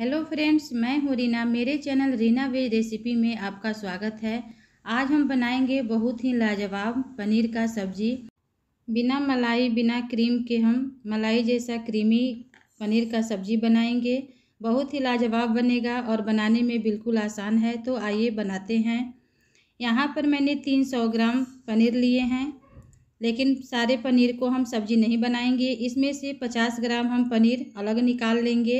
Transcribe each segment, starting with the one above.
hello friends मैं हूँ रीना मेरे चैनल रीना वेज रेसिपी में आपका स्वागत है आज हम बनाएंगे बहुत ही लाजवाब पनीर का सब्जी बिना मलाई बिना क्रीम के हम मलाई जैसा क्रीमी पनीर का सब्जी बनाएंगे बहुत ही लाजवाब बनेगा और बनाने में बिल्कुल आसान है तो आइए बनाते हैं यहाँ पर मैंने तीन सौ ग्राम पनीर लिए हैं लेकिन सारे पनीर को हम सब्जी नहीं बनाएंगे इसमें से पचास ग्राम हम पनीर अलग निकाल लेंगे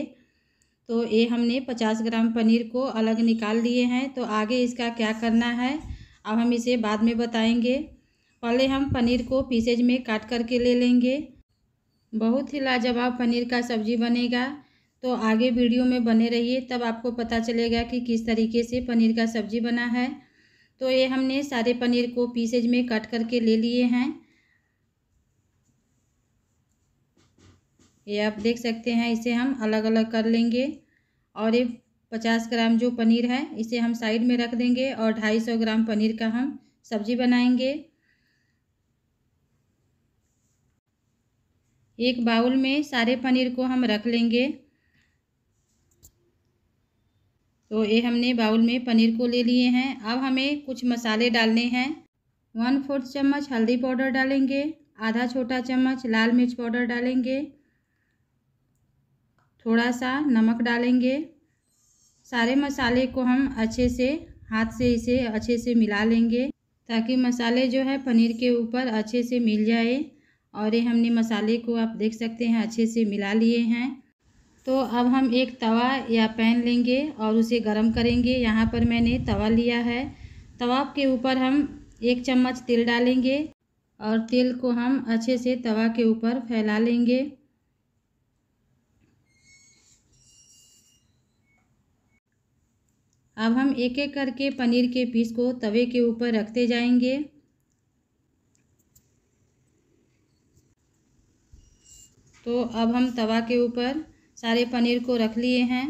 तो ये हमने पचास ग्राम पनीर को अलग निकाल लिए हैं तो आगे इसका क्या करना है अब हम इसे बाद में बताएंगे पहले हम पनीर को पीसेज में काट करके ले लेंगे बहुत ही लाजवाब पनीर का सब्जी बनेगा तो आगे वीडियो में बने रहिए तब आपको पता चलेगा कि किस तरीके से पनीर का सब्जी बना है तो ये हमने सारे पनीर को पीसेज में कट करके ले लिए हैं ये आप देख सकते हैं इसे हम अलग अलग कर लेंगे और ये पचास ग्राम जो पनीर है इसे हम साइड में रख देंगे और ढाई सौ ग्राम पनीर का हम सब्जी बनाएंगे एक बाउल में सारे पनीर को हम रख लेंगे तो ये हमने बाउल में पनीर को ले लिए हैं अब हमें कुछ मसाले डालने हैं वन फोर्थ चम्मच हल्दी पाउडर डालेंगे आधा छोटा चम्मच लाल मिर्च पाउडर डालेंगे थोड़ा सा नमक डालेंगे सारे मसाले को हम अच्छे से हाथ से इसे अच्छे से मिला लेंगे ताकि मसाले जो है पनीर के ऊपर अच्छे से मिल जाए और ये हमने मसाले को आप देख सकते हैं अच्छे से मिला लिए हैं तो अब हम एक तवा या पैन लेंगे और उसे गरम करेंगे यहाँ पर मैंने तवा लिया है तवा के ऊपर हम एक चम्मच तेल डालेंगे और तेल को हम अच्छे से तवा के ऊपर फैला लेंगे अब हम एक एक करके पनीर के पीस को तवे के ऊपर रखते जाएंगे तो अब हम तवा के ऊपर सारे पनीर को रख लिए हैं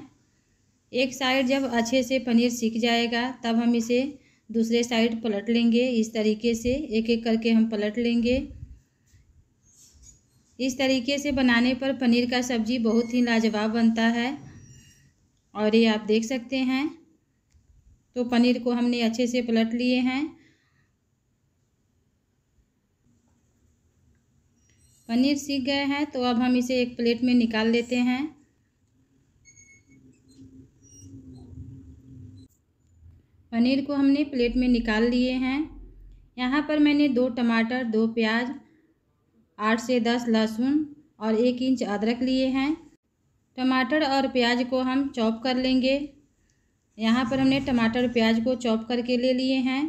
एक साइड जब अच्छे से पनीर सीख जाएगा तब हम इसे दूसरे साइड पलट लेंगे इस तरीके से एक एक करके हम पलट लेंगे इस तरीके से बनाने पर पनीर का सब्ज़ी बहुत ही लाजवाब बनता है और ये आप देख सकते हैं तो पनीर को हमने अच्छे से पलट लिए हैं पनीर सीख गए हैं तो अब हम इसे एक प्लेट में निकाल लेते हैं पनीर को हमने प्लेट में निकाल लिए हैं यहाँ पर मैंने दो टमाटर दो प्याज आठ से दस लहसुन और एक इंच अदरक लिए हैं टमाटर और प्याज को हम चॉप कर लेंगे यहाँ पर हमने टमाटर प्याज को चॉप करके ले लिए हैं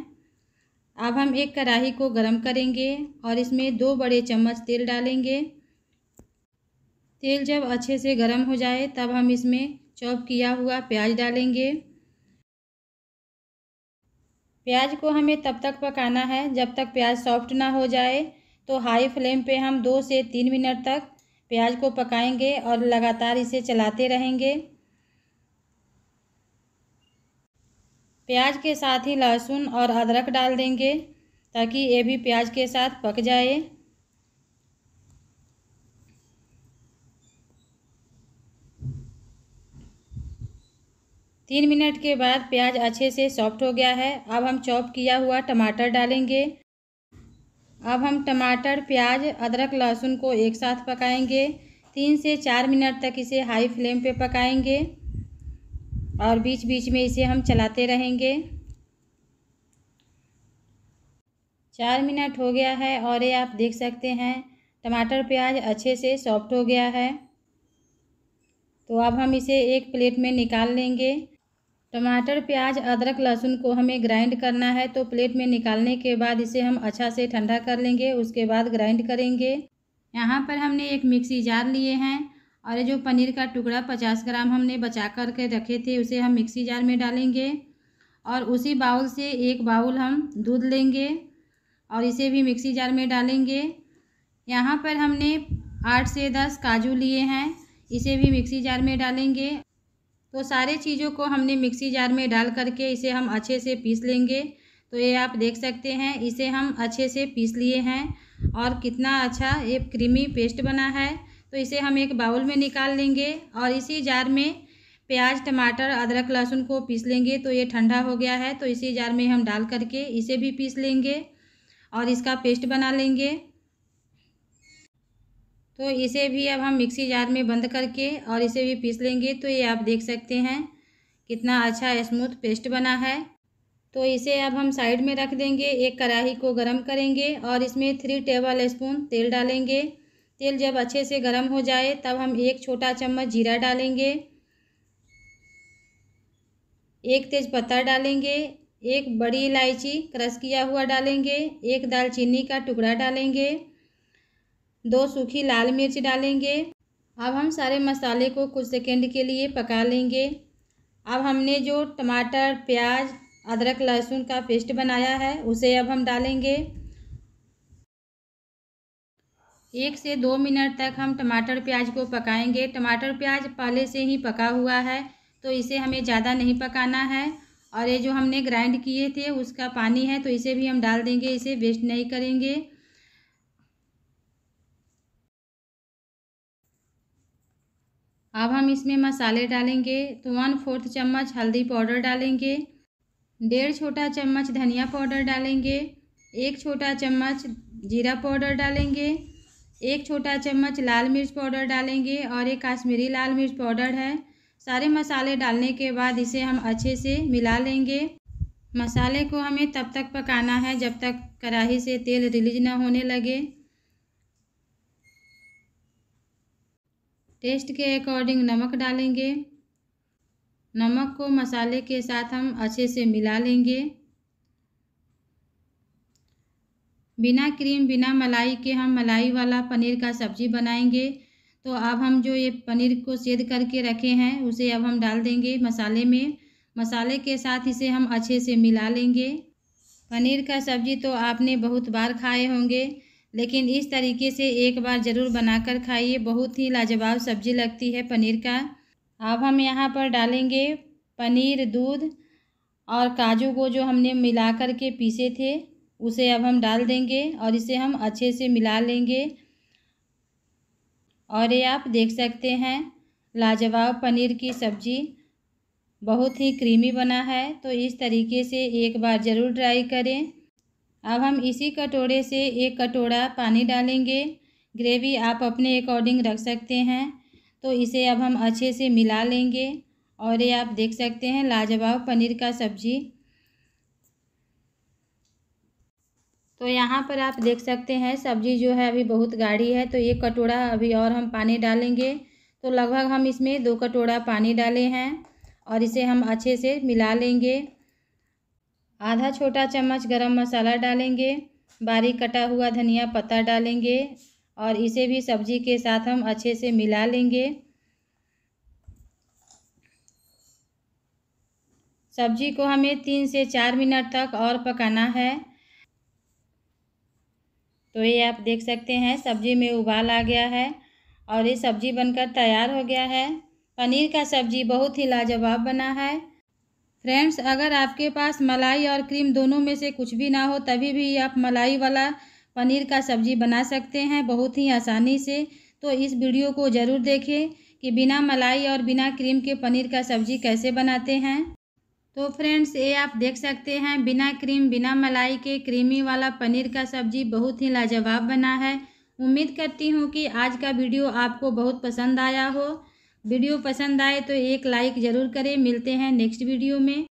अब हम एक कढ़ाई को गरम करेंगे और इसमें दो बड़े चम्मच तेल डालेंगे तेल जब अच्छे से गर्म हो जाए तब हम इसमें चॉप किया हुआ प्याज डालेंगे प्याज को हमें तब तक पकाना है जब तक प्याज सॉफ्ट ना हो जाए तो हाई फ्लेम पे हम दो से तीन मिनट तक प्याज को पकाएंगे और लगातार इसे चलाते रहेंगे प्याज के साथ ही लहसुन और अदरक डाल देंगे ताकि ये भी प्याज के साथ पक जाए तीन मिनट के बाद प्याज अच्छे से सॉफ्ट हो गया है अब हम चॉप किया हुआ टमाटर डालेंगे अब हम टमाटर प्याज अदरक लहसुन को एक साथ पकाएंगे तीन से चार मिनट तक इसे हाई फ्लेम पे पकाएंगे और बीच बीच में इसे हम चलाते रहेंगे चार मिनट हो गया है और ये आप देख सकते हैं टमाटर प्याज अच्छे से सॉफ्ट हो गया है तो अब हम इसे एक प्लेट में निकाल लेंगे टमाटर प्याज अदरक लहसुन को हमें ग्राइंड करना है तो प्लेट में निकालने के बाद इसे हम अच्छा से ठंडा कर लेंगे उसके बाद ग्राइंड करेंगे यहाँ पर हमने एक मिक्सी जार लिए हैं और ये जो पनीर का टुकड़ा पचास ग्राम हमने बचा कर के रखे थे उसे हम मिक्सी जार में डालेंगे और उसी बाउल से एक बाउल हम दूध लेंगे और इसे भी मिक्सी जार में डालेंगे यहाँ पर हमने आठ से दस काजू लिए हैं इसे भी मिक्सी जार में डालेंगे तो सारे चीज़ों को हमने मिक्सी जार में डाल करके इसे हम अच्छे से पीस लेंगे तो ये आप देख सकते हैं इसे हम अच्छे से पीस लिए हैं और कितना अच्छा ये क्रीमी पेस्ट बना है तो इसे हम एक बाउल में निकाल लेंगे और इसी जार में प्याज टमाटर अदरक लहसुन को पीस लेंगे तो ये ठंडा हो गया है तो इसी जार में हम डाल करके इसे भी पीस लेंगे और इसका पेस्ट बना लेंगे तो इसे भी अब हम मिक्सी जार में बंद करके और इसे भी पीस लेंगे तो ये आप देख सकते हैं कितना अच्छा स्मूथ पेस्ट बना है तो इसे अब हम साइड में रख देंगे एक कढ़ाई को गर्म करेंगे और इसमें थ्री टेबल स्पून तेल डालेंगे तेल जब अच्छे से गर्म हो जाए तब हम एक छोटा चम्मच जीरा डालेंगे एक तेज पत्ता डालेंगे एक बड़ी इलायची क्रश किया हुआ डालेंगे एक दालचीनी का टुकड़ा डालेंगे दो सूखी लाल मिर्च डालेंगे अब हम सारे मसाले को कुछ सेकेंड के लिए पका लेंगे अब हमने जो टमाटर प्याज अदरक लहसुन का पेस्ट बनाया है उसे अब हम डालेंगे एक से दो मिनट तक हम टमाटर प्याज को पकाएंगे टमाटर प्याज पहले से ही पका हुआ है तो इसे हमें ज़्यादा नहीं पकाना है और ये जो हमने ग्राइंड किए थे उसका पानी है तो इसे भी हम डाल देंगे इसे वेस्ट नहीं करेंगे अब हम इसमें मसाले डालेंगे तो वन फोर्थ चम्मच हल्दी पाउडर डालेंगे डेढ़ छोटा चम्मच धनिया पाउडर डालेंगे एक छोटा चम्मच जीरा पाउडर डालेंगे एक छोटा चम्मच लाल मिर्च पाउडर डालेंगे और एक काश्मीरी लाल मिर्च पाउडर है सारे मसाले डालने के बाद इसे हम अच्छे से मिला लेंगे मसाले को हमें तब तक पकाना है जब तक कढ़ाई से तेल रिलीज ना होने लगे टेस्ट के अकॉर्डिंग नमक डालेंगे नमक को मसाले के साथ हम अच्छे से मिला लेंगे बिना क्रीम बिना मलाई के हम मलाई वाला पनीर का सब्ज़ी बनाएंगे तो अब हम जो ये पनीर को सेद करके रखे हैं उसे अब हम डाल देंगे मसाले में मसाले के साथ इसे हम अच्छे से मिला लेंगे पनीर का सब्ज़ी तो आपने बहुत बार खाए होंगे लेकिन इस तरीके से एक बार ज़रूर बनाकर खाइए बहुत ही लाजवाब सब्ज़ी लगती है पनीर का अब हम यहाँ पर डालेंगे पनीर दूध और काजू को जो हमने मिला कर के पीसे थे उसे अब हम डाल देंगे और इसे हम अच्छे से मिला लेंगे और ये आप देख सकते हैं लाजवाब पनीर की सब्ज़ी बहुत ही क्रीमी बना है तो इस तरीके से एक बार ज़रूर ट्राई करें अब हम इसी कटोरे से एक कटोरा पानी डालेंगे ग्रेवी आप अपने अकॉर्डिंग रख सकते हैं तो इसे अब हम अच्छे से मिला लेंगे और ये आप देख सकते हैं लाजवाब पनीर का सब्ज़ी तो यहाँ पर आप देख सकते हैं सब्जी जो है अभी बहुत गाढ़ी है तो एक कटोरा अभी और हम पानी डालेंगे तो लगभग हम इसमें दो कटोरा पानी डाले हैं और इसे हम अच्छे से मिला लेंगे आधा छोटा चम्मच गरम मसाला डालेंगे बारीक कटा हुआ धनिया पत्ता डालेंगे और इसे भी सब्जी के साथ हम अच्छे से मिला लेंगे सब्जी को हमें तीन से चार मिनट तक और पकाना है तो ये आप देख सकते हैं सब्ज़ी में उबाल आ गया है और ये सब्ज़ी बनकर तैयार हो गया है पनीर का सब्ज़ी बहुत ही लाजवाब बना है फ्रेंड्स अगर आपके पास मलाई और क्रीम दोनों में से कुछ भी ना हो तभी भी आप मलाई वाला पनीर का सब्ज़ी बना सकते हैं बहुत ही आसानी से तो इस वीडियो को ज़रूर देखें कि बिना मलाई और बिना क्रीम के पनीर का सब्ज़ी कैसे बनाते हैं तो फ्रेंड्स ये आप देख सकते हैं बिना क्रीम बिना मलाई के क्रीमी वाला पनीर का सब्जी बहुत ही लाजवाब बना है उम्मीद करती हूँ कि आज का वीडियो आपको बहुत पसंद आया हो वीडियो पसंद आए तो एक लाइक ज़रूर करें मिलते हैं नेक्स्ट वीडियो में